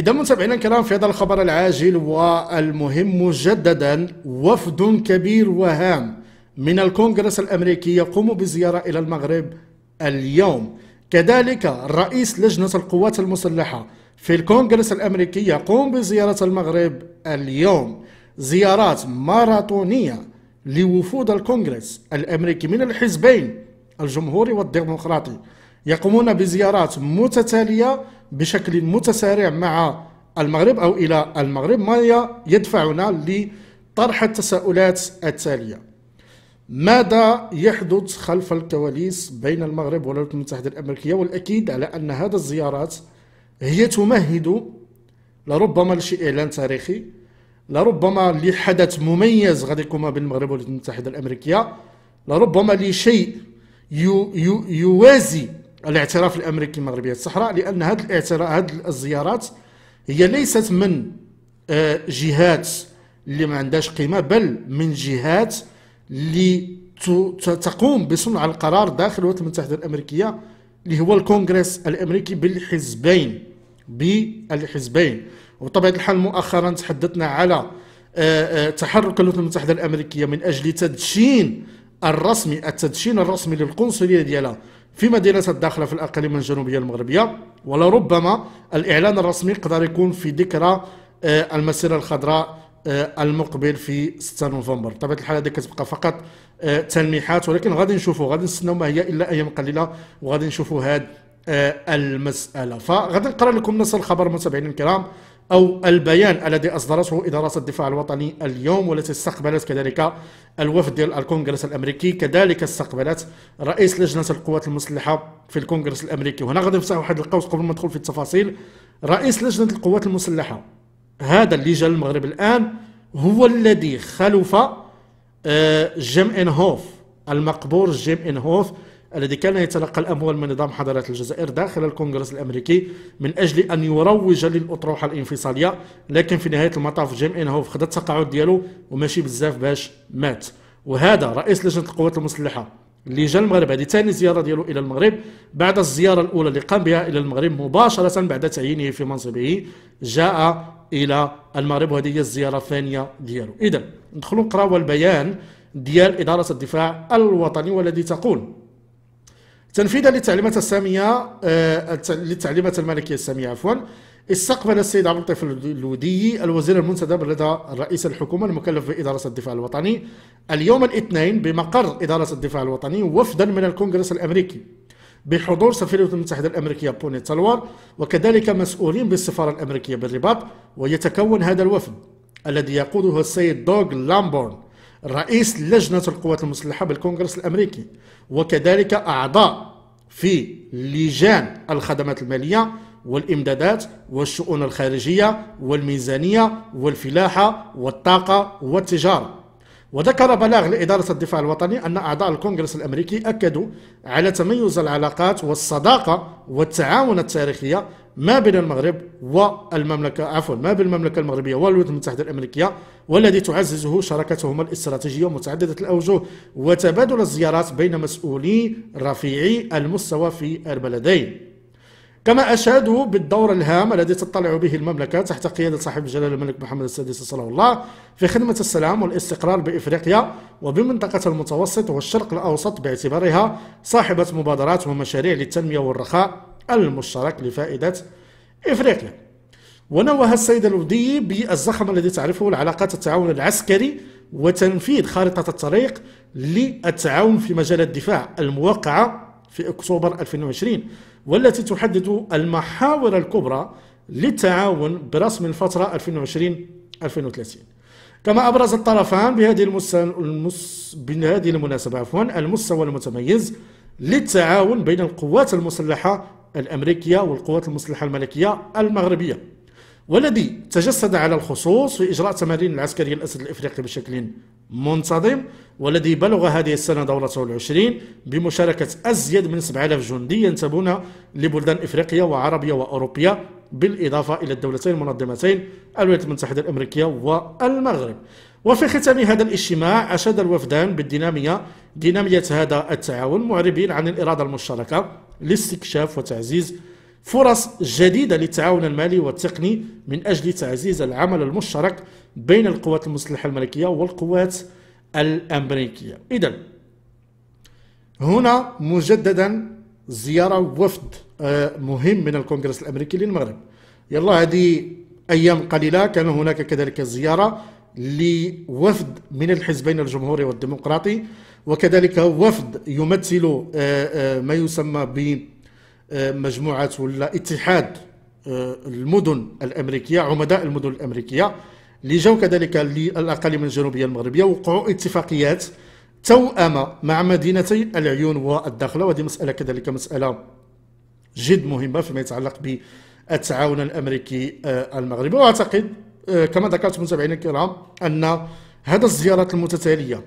إذا متابعينا الكرام في هذا الخبر العاجل والمهم مجددا وفد كبير وهام من الكونغرس الأمريكي يقوم بزيارة إلى المغرب اليوم كذلك رئيس لجنة القوات المسلحة في الكونغرس الأمريكي يقوم بزيارة المغرب اليوم زيارات ماراثونية لوفود الكونغرس الأمريكي من الحزبين الجمهوري والديمقراطي يقومون بزيارات متتالية بشكل متسارع مع المغرب أو إلى المغرب ما يدفعنا لطرح التساؤلات التالية ماذا يحدث خلف الكواليس بين المغرب والولايات المتحدة الأمريكية والأكيد على أن هذا الزيارات هي تمهد لربما لشيء إعلان تاريخي لربما لحدث مميز غادي يكون بين المغرب والولايات المتحدة الأمريكية لربما لشيء يوازي الاعتراف الامريكي المغربي الصحراء لان هذه الاعتراف هذه الزيارات هي ليست من آه، جهات اللي ما عندهاش قيمه بل من جهات اللي تقوم بصنع القرار داخل الولايات المتحده الامريكيه اللي هو الكونغرس الامريكي بالحزبين بالحزبين وبطبيعه الحال مؤخرا تحدثنا على آه، آه، تحرك الولايات المتحده الامريكيه من اجل تدشين الرسمي التدشين الرسمي للقنصليه ديالها في مدينة الداخلة في الأقاليم الجنوبية المغربية ولربما الإعلان الرسمي قدر يكون في ذكرى آه، المسيرة الخضراء آه، المقبل في 6 نوفمبر بطبيعه الحال دي كتبقى فقط آه، تلميحات ولكن غادي نشوفوا غادي نستناو ما هي الا ايام قليله وغادي نشوفوا هذه المساله فغادي نقرا لكم نص الخبر متابعينا الكرام أو البيان الذي أصدرته إدارة الدفاع الوطني اليوم والتي استقبلت كذلك الوفد ديال الكونغرس الأمريكي كذلك استقبلت رئيس لجنة القوات المسلحة في الكونغرس الأمريكي وهنا غادي نفتح واحد القوس قبل ما ندخل في التفاصيل رئيس لجنة القوات المسلحة هذا اللي جا المغرب الآن هو الذي خلف آه، جيم هوف المقبور جيم هوف الذي كان يتلقى الأموال من نظام حضارات الجزائر داخل الكونغرس الأمريكي من أجل أن يروج للأطروحة الانفصالية لكن في نهاية المطاف جيم انه خدا التقاعد ديالو وماشي بزاف باش مات وهذا رئيس لجنة القوات المسلحة اللي جا المغرب هذه ثاني زياره ديالو الى المغرب بعد الزياره الاولى اللي قام بها الى المغرب مباشره بعد تعيينه في منصبه جاء الى المغرب وهذه هي الزياره الثانيه ديالو اذا ندخلوا نقراوا البيان ديال اداره الدفاع الوطني والذي تقول تنفيذا للتعليمات السامية آه، للتعليمات الملكية السامية عفوا استقبل السيد عبد اللطيف الودي الوزير المنتدب لدى رئيس الحكومة المكلف بإدارة الدفاع الوطني اليوم الاثنين بمقر إدارة الدفاع الوطني وفدا من الكونغرس الأمريكي بحضور سفير الولايات المتحدة الأمريكية بوني تلوار وكذلك مسؤولين بالسفارة الأمريكية بالرباط ويتكون هذا الوفد الذي يقوده السيد دوغ لامبورن رئيس لجنة القوات المسلحة بالكونغرس الأمريكي وكذلك أعضاء في لجان الخدمات المالية والإمدادات والشؤون الخارجية والميزانية والفلاحة والطاقة والتجارة وذكر بلاغ لإدارة الدفاع الوطني أن أعضاء الكونغرس الأمريكي أكدوا على تميز العلاقات والصداقة والتعاون التاريخية ما بين المغرب والمملكة عفوا ما بين المملكة المغربية والولايات المتحدة الأمريكية والذي تعززه شراكتهما الاستراتيجية متعددة الأوجه وتبادل الزيارات بين مسؤولي رفيعي المستوى في البلدين كما أشادوا بالدور الهام الذي تطلع به المملكة تحت قيادة صاحب الجلالة الملك محمد السادس صلى الله في خدمة السلام والاستقرار بإفريقيا وبمنطقة المتوسط والشرق الأوسط باعتبارها صاحبة مبادرات ومشاريع للتنمية والرخاء المشترك لفائدة إفريقيا ونوه السيد الودي بالزخم الذي تعرفه العلاقات التعاون العسكري وتنفيذ خارطة الطريق للتعاون في مجال الدفاع الموقعة في أكتوبر 2020 والتي تحدد المحاور الكبرى للتعاون برسم الفترة 2020-2030 كما أبرز الطرفان بهذه المس... المس... بهذه المناسبة عفوا المستوى المتميز للتعاون بين القوات المسلحة الأمريكية والقوات المسلحة الملكية المغربية والذي تجسد على الخصوص في إجراء تمارين العسكرية الأسد الإفريقي بشكل منتظم والذي بلغ هذه السنة دورته العشرين بمشاركة أزيد من 7000 جندي ينتمون لبلدان إفريقيا وعربية وأوروبية بالإضافة إلى الدولتين المنظمتين الولايات المتحدة الأمريكية والمغرب وفي ختام هذا الاجتماع أشاد الوفدان بالدينامية دينامية هذا التعاون معربين عن الإرادة المشتركة لاستكشاف وتعزيز فرص جديدة للتعاون المالي والتقني من أجل تعزيز العمل المشترك بين القوات المسلحة الملكية والقوات الأمريكية إذا هنا مجددا زيارة وفد آه، مهم من الكونغرس الأمريكي للمغرب يلا هذه أيام قليلة كان هناك كذلك زيارة لوفد من الحزبين الجمهوري والديمقراطي وكذلك وفد يمثل آه، آه، ما يسمى ب آه، مجموعة ولا اتحاد آه، المدن الأمريكية عمداء المدن الأمريكية اللي جاو كذلك للأقاليم الجنوبية المغربية وقعوا اتفاقيات توأمة مع مدينتي العيون والداخلة وهذه مسألة كذلك مسألة جد مهمة فيما يتعلق بالتعاون الأمريكي آه، المغربي وأعتقد كما ذكرت متابعينا الكرام أن هذا الزيارات المتتالية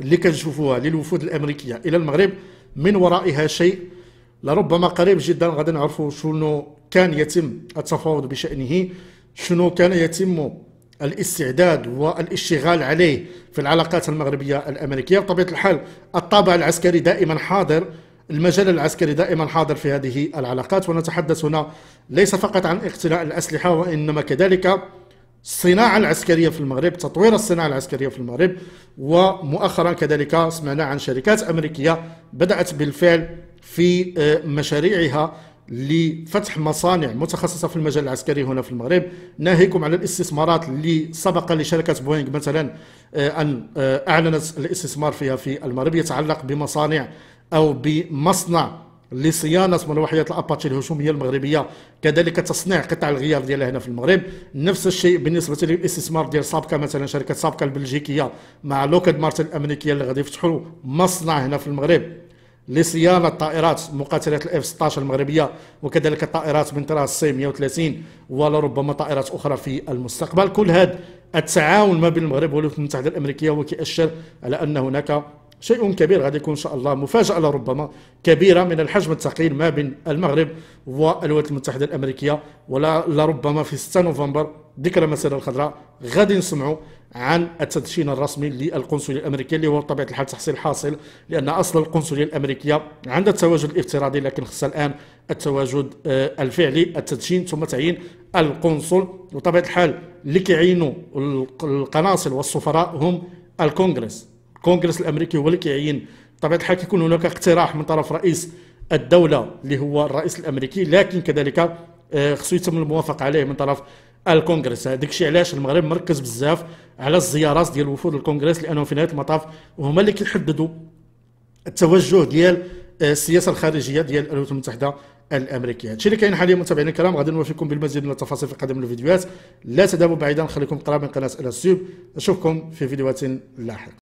اللي كنشوفوها للوفود الأمريكية إلى المغرب من ورائها شيء لربما قريب جدا غادي نعرفوا شنو كان يتم التفاوض بشأنه شنو كان يتم الاستعداد والاشتغال عليه في العلاقات المغربية الأمريكية بطبيعة الحال الطابع العسكري دائما حاضر المجال العسكري دائما حاضر في هذه العلاقات ونتحدث هنا ليس فقط عن اقتناء الأسلحة وإنما كذلك الصناعة العسكرية في المغرب تطوير الصناعة العسكرية في المغرب ومؤخرا كذلك سمعنا عن شركات أمريكية بدأت بالفعل في آه، مشاريعها لفتح مصانع متخصصة في المجال العسكري هنا في المغرب ناهيكم على الاستثمارات اللي سبق لشركة بوينغ مثلا آه، أن آه، أعلنت الاستثمار فيها في المغرب يتعلق بمصانع أو بمصنع لصيانه مروحيات الاباتشي الهجوميه المغربيه كذلك تصنيع قطع الغيار ديالها هنا في المغرب نفس الشيء بالنسبه للاستثمار ديال سابكا مثلا شركه سابكا البلجيكيه مع لوكد مارتن الامريكيه اللي غادي يفتحوا مصنع هنا في المغرب لصيانه طائرات مقاتلات الاف 16 المغربيه وكذلك طائرات من طراز سي 130 ولربما طائرات اخرى في المستقبل كل هذا التعاون ما بين المغرب والولايات المتحده الامريكيه وكيأشر على ان هناك شيء كبير غادي يكون ان شاء الله مفاجاه لربما كبيره من الحجم الثقيل ما بين المغرب والولايات المتحده الامريكيه ولا لربما في 6 نوفمبر ذكرى المسيره الخضراء غادي نسمعوا عن التدشين الرسمي للقنصليه الامريكيه اللي هو بطبيعه الحال تحصيل حاصل لان اصل القنصليه الامريكيه عندها التواجد الافتراضي لكن خصها الان التواجد آه، الفعلي التدشين ثم تعيين القنصل وطبيعه الحال اللي كيعينوا القناصل والسفراء هم الكونغرس الكونغرس الامريكي هو اللي كيعين بطبيعه الحال كيكون هناك اقتراح من طرف رئيس الدوله اللي هو الرئيس الامريكي لكن كذلك آه، خصو يتم الموافقه عليه من طرف الكونغرس هذاك الشيء علاش المغرب مركز بزاف على الزيارات ديال وفود الكونغرس لانهم في نهايه المطاف هما اللي كيحددوا التوجه ديال آه، السياسه الخارجيه ديال الولايات المتحده الامريكيه هادشي اللي كاين حاليا متابعينا الكرام غادي نوافيكم بالمزيد من التفاصيل في قادم الفيديوهات لا تذهبوا بعيدا خليكم قرابين قناه السيوب اشوفكم في فيديوهات لاحقه